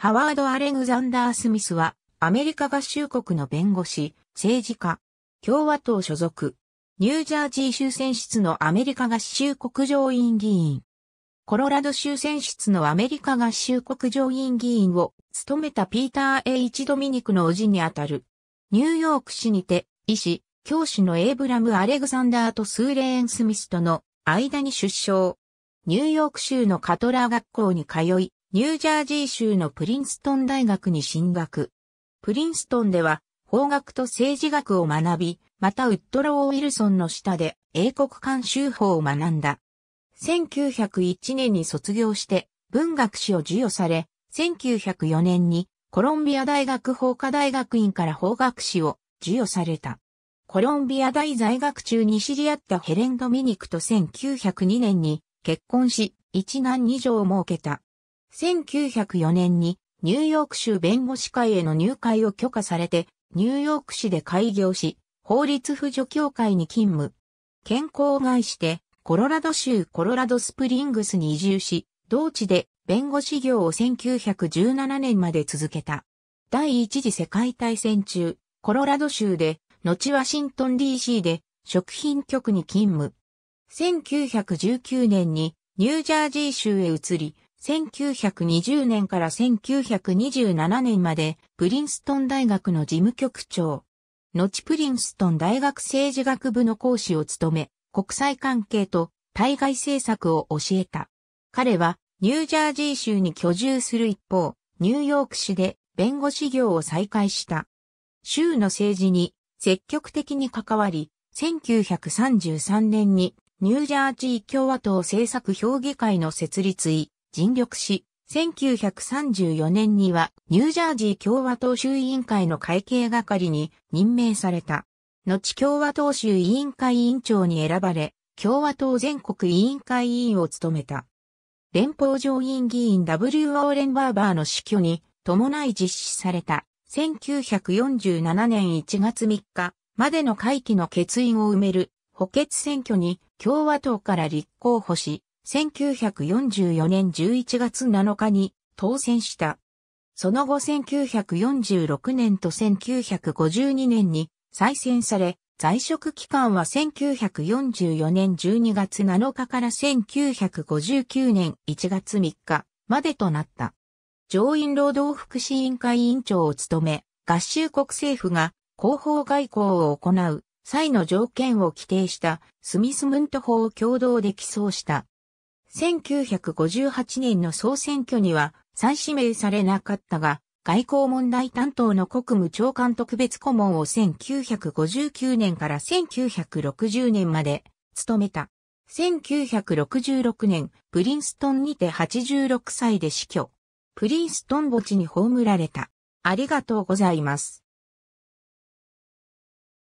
ハワード・アレグザンダー・スミスは、アメリカ合衆国の弁護士、政治家、共和党所属、ニュージャージー州選出のアメリカ合衆国上院議員、コロラド州選出のアメリカ合衆国上院議員を務めたピーター・エイチ・ドミニクの叔父にあたる、ニューヨーク市にて、医師、教師のエイブラム・アレグザンダーとスーレーン・スミスとの間に出生。ニューヨーク州のカトラー学校に通い、ニュージャージー州のプリンストン大学に進学。プリンストンでは法学と政治学を学び、またウッドロー・ウィルソンの下で英国慣習法を学んだ。1901年に卒業して文学士を授与され、1904年にコロンビア大学法科大学院から法学士を授与された。コロンビア大在学中に知り合ったヘレン・ドミニクと1902年に結婚し、一男二女を設けた。1904年にニューヨーク州弁護士会への入会を許可されて、ニューヨーク市で開業し、法律扶助協会に勤務。健康を害して、コロラド州コロラドスプリングスに移住し、同地で弁護士業を1917年まで続けた。第一次世界大戦中、コロラド州で、後ワシントン DC で食品局に勤務。1919年にニュージャージー州へ移り、1920年から1927年までプリンストン大学の事務局長。後プリンストン大学政治学部の講師を務め、国際関係と対外政策を教えた。彼はニュージャージー州に居住する一方、ニューヨーク市で弁護士業を再開した。州の政治に積極的に関わり、1933年にニュージャージー共和党政策評議会の設立尽力し、1934年にはニュージャージー共和党州委員会の会計係に任命された。後共和党州委員会委員長に選ばれ、共和党全国委員会委員を務めた。連邦上院議員 W. オレンバーバーの死去に伴い実施された1947年1月3日までの会期の欠員を埋める補欠選挙に共和党から立候補し、1944年11月7日に当選した。その後1946年と1952年に再選され、在職期間は1944年12月7日から1959年1月3日までとなった。上院労働福祉委員会委員長を務め、合衆国政府が広報外交を行う際の条件を規定したスミスムント法を共同で起草した1958年の総選挙には再指名されなかったが、外交問題担当の国務長官特別顧問を1959年から1960年まで務めた。1966年、プリンストンにて86歳で死去。プリンストン墓地に葬られた。ありがとうございます。